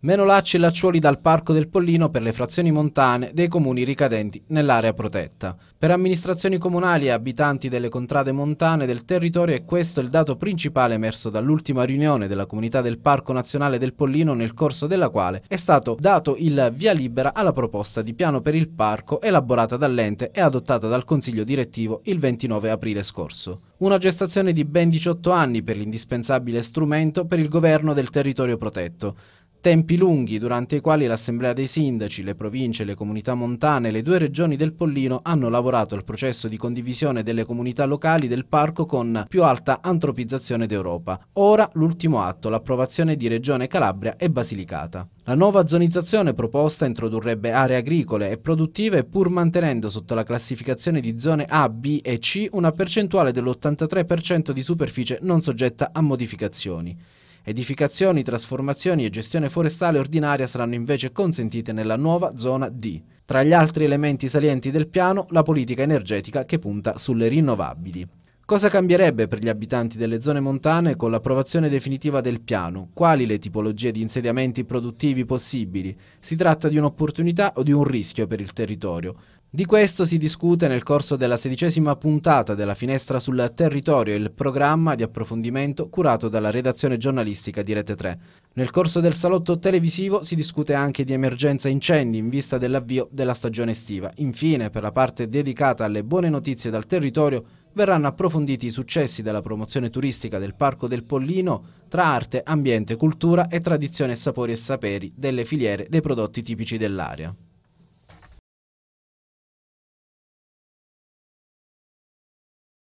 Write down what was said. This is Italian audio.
Meno lacci e lacciuoli dal Parco del Pollino per le frazioni montane dei comuni ricadenti nell'area protetta. Per amministrazioni comunali e abitanti delle contrade montane del territorio è questo il dato principale emerso dall'ultima riunione della comunità del Parco Nazionale del Pollino nel corso della quale è stato dato il via libera alla proposta di piano per il parco elaborata dall'ente e adottata dal Consiglio direttivo il 29 aprile scorso. Una gestazione di ben 18 anni per l'indispensabile strumento per il governo del territorio protetto. Tempi lunghi durante i quali l'Assemblea dei Sindaci, le province, le comunità montane e le due regioni del Pollino hanno lavorato al processo di condivisione delle comunità locali del parco con più alta antropizzazione d'Europa. Ora l'ultimo atto, l'approvazione di Regione Calabria e Basilicata. La nuova zonizzazione proposta introdurrebbe aree agricole e produttive pur mantenendo sotto la classificazione di zone A, B e C una percentuale dell'83% di superficie non soggetta a modificazioni. Edificazioni, trasformazioni e gestione forestale ordinaria saranno invece consentite nella nuova zona D. Tra gli altri elementi salienti del piano, la politica energetica che punta sulle rinnovabili. Cosa cambierebbe per gli abitanti delle zone montane con l'approvazione definitiva del piano? Quali le tipologie di insediamenti produttivi possibili? Si tratta di un'opportunità o di un rischio per il territorio? Di questo si discute nel corso della sedicesima puntata della Finestra sul Territorio, il programma di approfondimento curato dalla redazione giornalistica di Rete 3. Nel corso del salotto televisivo si discute anche di emergenza incendi in vista dell'avvio della stagione estiva. Infine, per la parte dedicata alle buone notizie dal territorio, verranno approfonditi i successi della promozione turistica del Parco del Pollino tra arte, ambiente, cultura e tradizione, sapori e saperi delle filiere dei prodotti tipici dell'area.